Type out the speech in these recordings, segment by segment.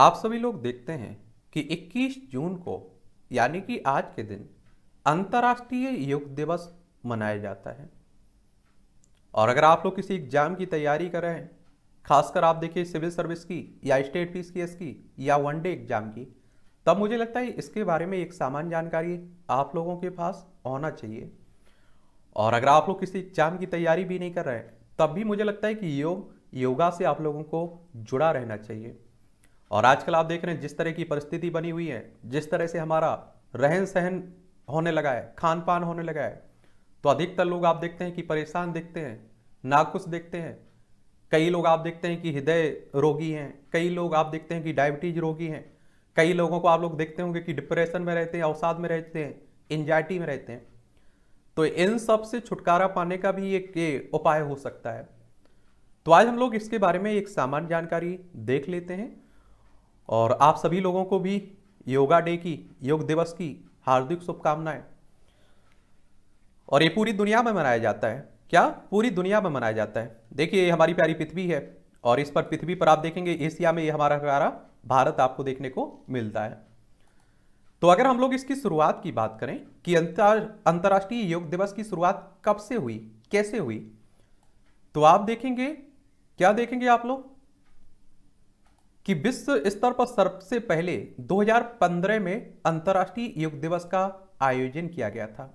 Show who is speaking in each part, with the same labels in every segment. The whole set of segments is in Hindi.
Speaker 1: आप सभी लोग देखते हैं कि 21 जून को यानी कि आज के दिन अंतर्राष्ट्रीय योग दिवस मनाया जाता है और अगर आप लोग किसी एग्जाम की तैयारी कर रहे हैं खासकर आप देखिए सिविल सर्विस की या स्टेट पीस की इसकी की या वन डे एग्जाम की तब मुझे लगता है इसके बारे में एक सामान्य जानकारी आप लोगों के पास होना चाहिए और अगर आप लोग किसी एग्जाम की तैयारी भी नहीं कर रहे हैं तब भी मुझे लगता है कि योग योगा से आप लोगों को जुड़ा रहना चाहिए और आजकल आप देख रहे हैं जिस तरह की परिस्थिति बनी हुई है जिस तरह से हमारा रहन सहन होने लगा है खान पान होने लगा है तो अधिकतर लोग आप देखते हैं कि परेशान देखते हैं नाखुश देखते हैं कई लोग आप देखते हैं कि हृदय रोगी हैं कई लोग आप देखते हैं कि डायबिटीज रोगी हैं कई लोगों को आप लोग देखते होंगे कि डिप्रेशन में रहते हैं अवसाद में रहते हैं एंजाइटी में रहते हैं तो इन सब से छुटकारा पाने का भी एक उपाय हो सकता है तो आज हम लोग इसके बारे में एक सामान्य जानकारी देख लेते हैं और आप सभी लोगों को भी योगा डे की योग दिवस की हार्दिक शुभकामनाएं और ये पूरी दुनिया में मनाया जाता है क्या पूरी दुनिया में मनाया जाता है देखिए ये हमारी प्यारी पृथ्वी है और इस पर पृथ्वी पर आप देखेंगे एशिया में ये हमारा प्यारा भारत आपको देखने को मिलता है तो अगर हम लोग इसकी शुरुआत की बात करें कि अंतर्राष्ट्रीय योग दिवस की शुरुआत कब से हुई कैसे हुई तो आप देखेंगे क्या देखेंगे आप लोग कि विश्व स्तर पर सबसे पहले 2015 में अंतर्राष्ट्रीय योग दिवस का आयोजन किया गया था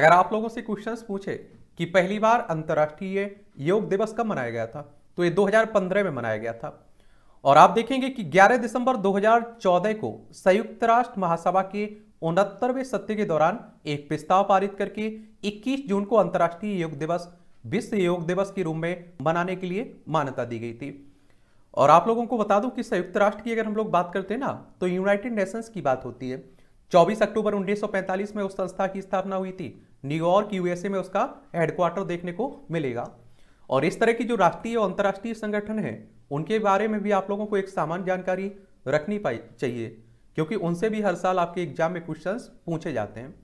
Speaker 1: अगर आप लोगों से क्वेश्चंस पूछे कि पहली बार अंतर्राष्ट्रीय योग दिवस कब मनाया गया था तो ये 2015 में मनाया गया था और आप देखेंगे कि 11 दिसंबर 2014 को संयुक्त राष्ट्र महासभा के उनहत्तरवें सत्य के दौरान एक प्रस्ताव पारित करके 21 जून को अंतर्राष्ट्रीय योग दिवस विश्व योग दिवस के रूप में मनाने के लिए मान्यता दी गई थी और आप लोगों को बता दूं कि संयुक्त राष्ट्र की अगर हम लोग बात करते हैं ना तो यूनाइटेड नेशंस की बात होती है 24 अक्टूबर 1945 में उस संस्था की स्थापना हुई थी न्यूयॉर्क यूएसए में उसका हेडक्वार्टर देखने को मिलेगा और इस तरह की जो राष्ट्रीय और अंतर्राष्ट्रीय संगठन है उनके बारे में भी आप लोगों को एक सामान्य जानकारी रखनी चाहिए क्योंकि उनसे भी हर साल आपके एग्जाम में क्वेश्चन पूछे जाते हैं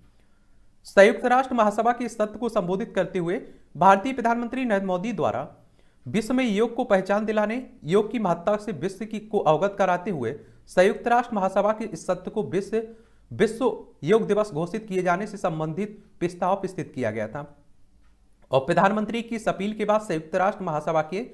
Speaker 1: संयुक्त राष्ट्र महासभा के इस सत्र को संबोधित करते हुए भारतीय प्रधानमंत्री नरेंद्र मोदी द्वारा विश्व में योग को पहचान दिलाने योग की महत्ता से विश्व की को अवगत कराते हुए संयुक्त राष्ट्र महासभा के इस सत्र को विश्व विश्व योग दिवस घोषित किए जाने से संबंधित प्रस्ताव प्रस्तुत किया गया था और प्रधानमंत्री की इस अपील के बाद संयुक्त राष्ट्र महासभा के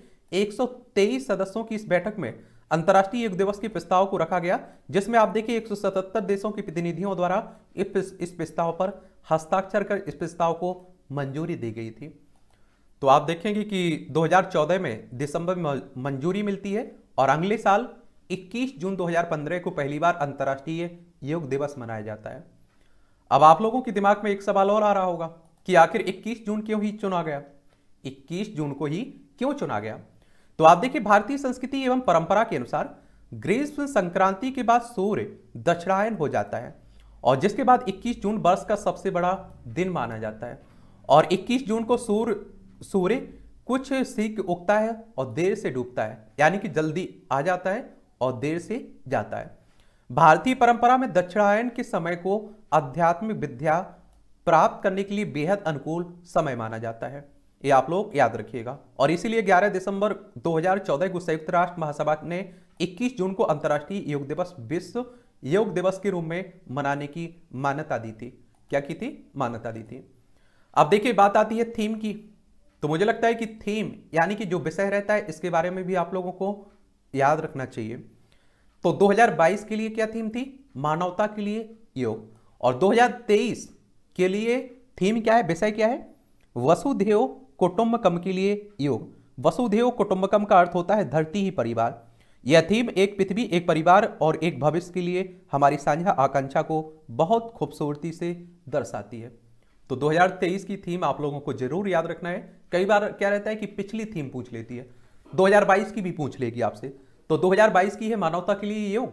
Speaker 1: 123 सदस्यों की इस बैठक में अंतर्राष्ट्रीय योग दिवस के प्रस्ताव को रखा गया जिसमें आप देखिए 177 देशों के प्रतिनिधियों द्वारा इस प्रस्ताव पर हस्ताक्षर कर इस प्रस्ताव को मंजूरी दी गई थी तो आप देखेंगे कि 2014 में दिसंबर में मंजूरी मिलती है और अगले साल 21 जून 2015 को पहली बार अंतर्राष्ट्रीय योग दिवस मनाया जाता है अब आप लोगों के दिमाग में एक सवाल और आ रहा होगा कि आखिर 21 जून क्यों ही चुना गया 21 जून को ही क्यों चुना गया तो आप देखिए भारतीय संस्कृति एवं परंपरा के अनुसार ग्रीष्म संक्रांति के बाद सूर्य दक्षिणायन हो जाता है और जिसके बाद 21 जून वर्ष का सबसे बड़ा दिन माना जाता है और 21 जून को सूर्य सूर्य कुछ सीख उगता है और देर से डूबता है यानी कि जल्दी आ जाता है और देर से जाता है भारतीय परंपरा में दक्षिणायन के समय को आध्यात्मिक विद्या प्राप्त करने के लिए बेहद अनुकूल समय माना जाता है ये आप लोग याद रखिएगा और इसीलिए 11 दिसंबर 2014 को संयुक्त राष्ट्र महासभा ने 21 जून को अंतर्राष्ट्रीय योग दिवस विश्व योग दिवस के रूप में मनाने की मान्यता दी थी क्या की थी मान्यता दी थी अब देखिए बात आती है थीम की तो मुझे लगता है कि थीम यानी कि जो विषय रहता है इसके बारे में भी आप लोगों को याद रखना चाहिए तो 2022 के लिए क्या थीम थी मानवता के लिए योग और 2023 के लिए थीम क्या है विषय क्या है वसुधेव कुटुंबकम के लिए योग वसुधेव कुटुंबकम का अर्थ होता है धरती ही परिवार यह थीम एक पृथ्वी एक परिवार और एक भविष्य के लिए हमारी साझा आकांक्षा को बहुत खूबसूरती से दर्शाती है तो 2023 की थीम आप लोगों को जरूर याद रखना है कई बार क्या रहता है कि पिछली थीम पूछ लेती है 2022 की भी पूछ लेगी आपसे तो 2022 की है मानवता के लिए योग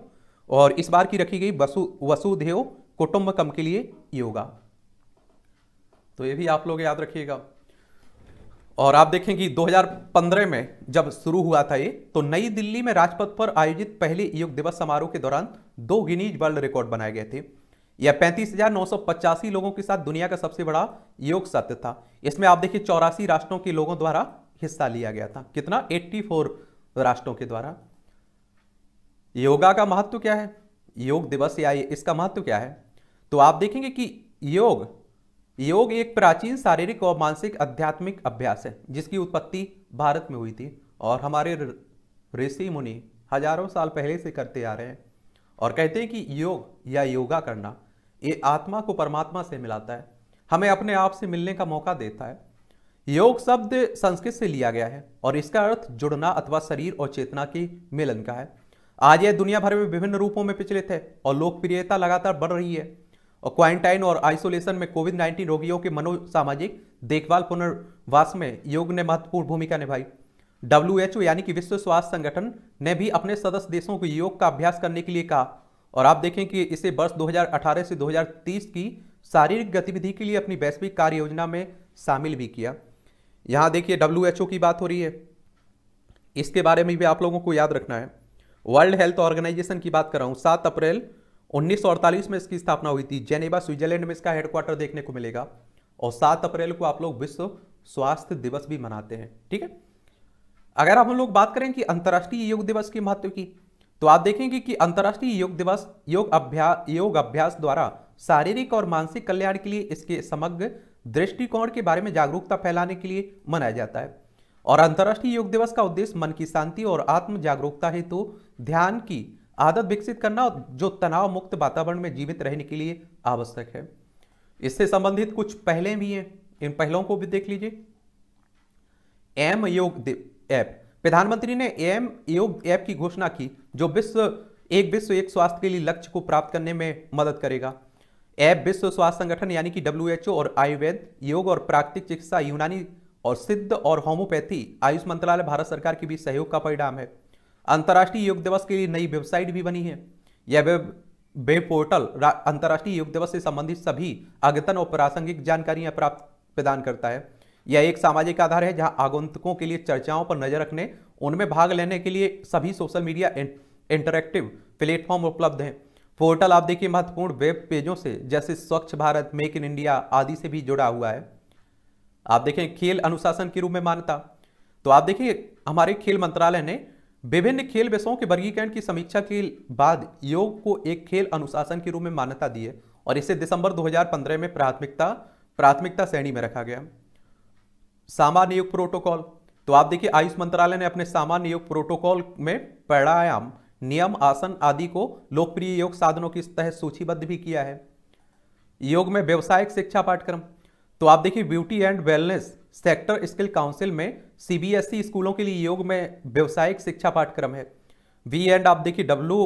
Speaker 1: और इस बार की रखी गई वसु वसुधेव कुटुंबकम के लिए योगा तो ये भी आप लोग याद रखिएगा और आप देखें कि 2015 में जब शुरू हुआ था ये तो नई दिल्ली में राजपथ पर आयोजित पहले योग दिवस समारोह के दौरान दो गिनीज वर्ल्ड रिकॉर्ड बनाए गए थे यह पैंतीस लोगों के साथ दुनिया का सबसे बड़ा योग सत्य था इसमें आप देखिए चौरासी राष्ट्रों के लोगों द्वारा हिस्सा लिया गया था कितना 84 राष्ट्रों के द्वारा योगा का महत्व क्या है योग दिवस या इसका महत्व क्या है तो आप देखेंगे कि योग योग एक प्राचीन शारीरिक और मानसिक आध्यात्मिक अभ्यास है जिसकी उत्पत्ति भारत में हुई थी और हमारे ऋषि मुनि हजारों साल पहले से करते आ रहे हैं और कहते हैं कि योग या योगा करना ये आत्मा को परमात्मा से मिलाता है हमें अपने आप से मिलने का मौका देता है योग शब्द संस्कृत से लिया गया है और इसका अर्थ जुड़ना अथवा शरीर और चेतना के मिलन का है आज यह दुनिया भर में विभिन्न रूपों में प्रचलित है और लोकप्रियता लगातार बढ़ रही है और क्वारंटाइन और आइसोलेशन में कोविड नाइन्टीन रोगियों के मनोसामाजिक देखभाल पुनर्वास में योग ने महत्वपूर्ण भूमिका निभाई डब्ल्यू यानी कि विश्व स्वास्थ्य संगठन ने भी अपने सदस्य देशों को योग का अभ्यास करने के लिए कहा और आप देखें कि इसे वर्ष 2018 से 2030 की शारीरिक गतिविधि के लिए अपनी वैश्विक कार्य योजना में शामिल भी किया यहाँ देखिए डब्ल्यू की बात हो रही है इसके बारे में भी आप लोगों को याद रखना है वर्ल्ड हेल्थ ऑर्गेनाइजेशन की बात कर रहा हूँ सात अप्रैल उन्नीस में इसकी स्थापना हुई थी जेनेवा स्विट्जरलैंड में इसका हेडक्वार्टर देखने को मिलेगा और सात अप्रैल को आप लोग विश्व स्वास्थ्य दिवस भी मनाते हैं ठीक है अगर हम लोग बात करें कि अंतर्राष्ट्रीय योग दिवस के महत्व की तो आप देखेंगे कि अंतर्राष्ट्रीय योग दिवस योग अभ्यास योग अभ्यास द्वारा शारीरिक और मानसिक कल्याण के लिए इसके समग्र दृष्टिकोण के बारे में जागरूकता फैलाने के लिए मनाया जाता है और अंतर्राष्ट्रीय योग दिवस का उद्देश्य मन की शांति और आत्म जागरूकता हेतु तो ध्यान की आदत विकसित करना जो तनाव मुक्त वातावरण में जीवित रहने के लिए आवश्यक है इससे संबंधित कुछ पहले भी हैं इन पहलों को भी देख लीजिए एम योग ऐप प्रधानमंत्री ने एम योग ऐप की घोषणा की जो विश्व एक विश्व एक स्वास्थ्य के लिए लक्ष्य को प्राप्त करने में मदद करेगा ऐप विश्व स्वास्थ्य संगठन यानी कि डब्ल्यू और आयुर्वेद योग और प्राकृतिक चिकित्सा यूनानी और सिद्ध और होम्योपैथी आयुष मंत्रालय भारत सरकार के बीच सहयोग का परिणाम है अंतर्राष्ट्रीय योग दिवस के लिए नई वेबसाइट भी बनी है यह वेब वेब पोर्टल अंतर्राष्ट्रीय योग दिवस से संबंधित सभी अद्यतन और प्रासंगिक जानकारियां प्राप्त प्रदान करता है यह एक सामाजिक आधार है जहां आगंतुकों के लिए चर्चाओं पर नजर रखने उनमें भाग लेने के लिए सभी सोशल मीडिया इंटरेक्टिव प्लेटफॉर्म उपलब्ध हैं पोर्टल आप देखिए महत्वपूर्ण वेब पेजों से जैसे स्वच्छ भारत मेक इन इंडिया आदि से भी जुड़ा हुआ है आप देखें खेल अनुशासन के रूप में मान्यता तो आप देखिए हमारे खेल मंत्रालय ने विभिन्न खेल विषयों के वर्गीकरण की समीक्षा के बाद योग को एक खेल अनुशासन के रूप में मान्यता दी है और इसे दिसंबर 2015 में प्राथमिकता प्राथमिकता श्रेणी में रखा गया सामान्य योग प्रोटोकॉल तो आप देखिए आयुष मंत्रालय ने अपने सामान्य योग प्रोटोकॉल में प्राणायाम नियम आसन आदि को लोकप्रिय योग साधनों की तहत सूचीबद्ध भी किया है योग में व्यवसायिक शिक्षा पाठ्यक्रम तो आप देखिए beauty and wellness sector skill council में सीबीएसई स्कूलों के लिए योग में व्यवसायिक शिक्षा पाठ्यक्रम है वी एंड आप देखिए डब्ल्यू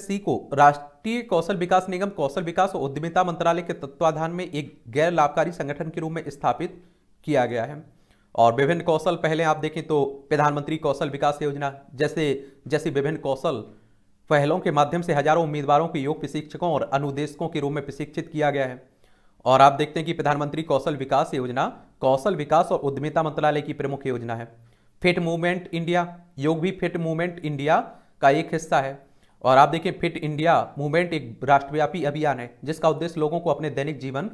Speaker 1: सी को राष्ट्रीय कौशल विकास निगम कौशल विकास और उद्यमिता मंत्रालय के तत्वाधान में एक गैर लाभकारी संगठन के रूप में स्थापित किया गया है और विभिन्न कौशल पहले आप देखें तो प्रधानमंत्री कौशल विकास योजना जैसे जैसी विभिन्न कौशल पहलों के माध्यम से हजारों उम्मीदवारों को योग प्रशिक्षकों और अनुदेशकों के रूप में प्रशिक्षित किया गया है और आप देखते हैं कि प्रधानमंत्री कौशल विकास योजना कौशल विकास और उद्यमिता मंत्रालय की प्रमुख योजना है फिट मूवमेंट इंडिया योग भी फिट मूवमेंट इंडिया का एक हिस्सा है और आप देखें फिट इंडिया मूवमेंट एक राष्ट्रव्यापी अभियान है जिसका उद्देश्य लोगों को अपने दैनिक जीवन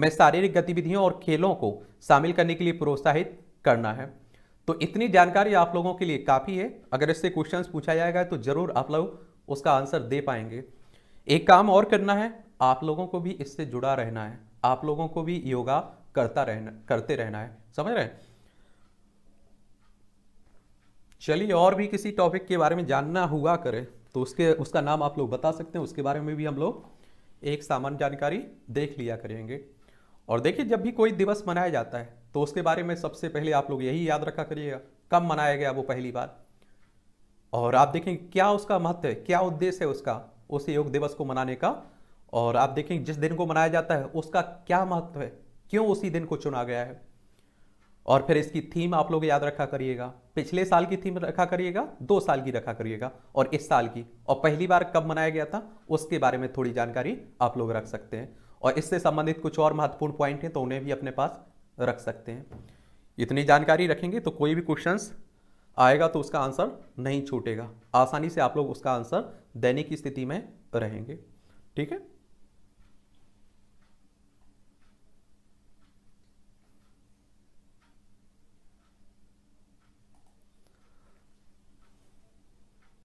Speaker 1: में शारीरिक गतिविधियों और खेलों को शामिल करने के लिए प्रोत्साहित करना है तो इतनी जानकारी आप लोगों के लिए काफ़ी है अगर इससे क्वेश्चन पूछा जाएगा तो ज़रूर आप लोग उसका आंसर दे पाएंगे एक काम और करना है आप लोगों को भी इससे जुड़ा रहना है आप लोगों को भी योगा करता रहना करते रहना है समझ रहे हैं चलिए और भी किसी टॉपिक के बारे में जानना हुआ करे तो उसके उसका नाम आप लोग बता सकते हैं उसके बारे में भी हम लोग एक सामान्य जानकारी देख लिया करेंगे और देखिए जब भी कोई दिवस मनाया जाता है तो उसके बारे में सबसे पहले आप लोग यही याद रखा करिएगा कब मनाया गया वो पहली बार और आप देखें क्या उसका महत्व है क्या उद्देश्य है उसका उस योग दिवस को मनाने का और आप देखें जिस दिन को मनाया जाता है उसका क्या महत्व है क्यों उसी दिन को चुना गया है और फिर इसकी थीम आप लोग याद रखा करिएगा पिछले साल की थीम रखा करिएगा दो साल की रखा करिएगा और इस साल की और पहली बार कब मनाया गया था उसके बारे में थोड़ी जानकारी आप लोग रख सकते हैं और इससे संबंधित कुछ और महत्वपूर्ण पॉइंट हैं तो उन्हें भी अपने पास रख सकते हैं इतनी जानकारी रखेंगे तो कोई भी क्वेश्चंस आएगा तो उसका आंसर नहीं छूटेगा आसानी से आप लोग उसका आंसर देने की स्थिति में रहेंगे ठीक है